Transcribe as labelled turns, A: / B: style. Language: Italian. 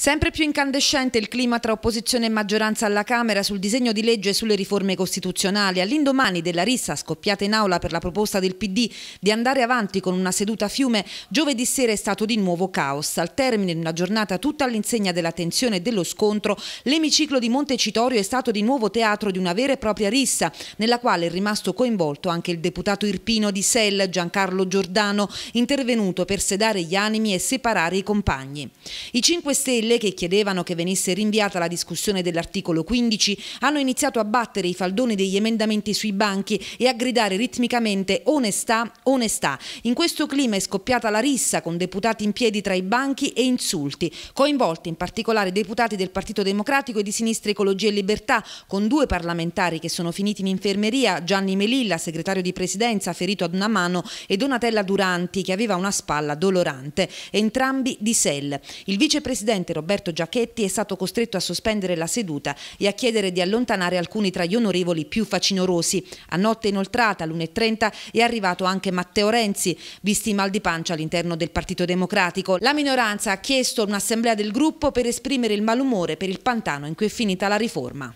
A: Sempre più incandescente il clima tra opposizione e maggioranza alla Camera sul disegno di legge e sulle riforme costituzionali. All'indomani della rissa scoppiata in aula per la proposta del PD di andare avanti con una seduta a fiume, giovedì sera è stato di nuovo caos. Al termine di una giornata tutta all'insegna della tensione e dello scontro, l'emiciclo di Montecitorio è stato di nuovo teatro di una vera e propria rissa, nella quale è rimasto coinvolto anche il deputato irpino di Sell, Giancarlo Giordano, intervenuto per sedare gli animi e separare i compagni. I 5 Stelle quelle che chiedevano che venisse rinviata la discussione dell'articolo 15 hanno iniziato a battere i faldoni degli emendamenti sui banchi e a gridare ritmicamente onestà, onestà. In questo clima è scoppiata la rissa con deputati in piedi tra i banchi e insulti, coinvolti in particolare deputati del Partito Democratico e di Sinistra Ecologia e Libertà, con due parlamentari che sono finiti in infermeria, Gianni Melilla, segretario di presidenza, ferito ad una mano, e Donatella Duranti, che aveva una spalla dolorante, entrambi di SEL. Il vicepresidente Roberto Giachetti è stato costretto a sospendere la seduta e a chiedere di allontanare alcuni tra gli onorevoli più facinorosi. A notte inoltrata, all'1.30, è arrivato anche Matteo Renzi, visti mal di pancia all'interno del Partito Democratico. La minoranza ha chiesto un'assemblea del gruppo per esprimere il malumore per il pantano in cui è finita la riforma.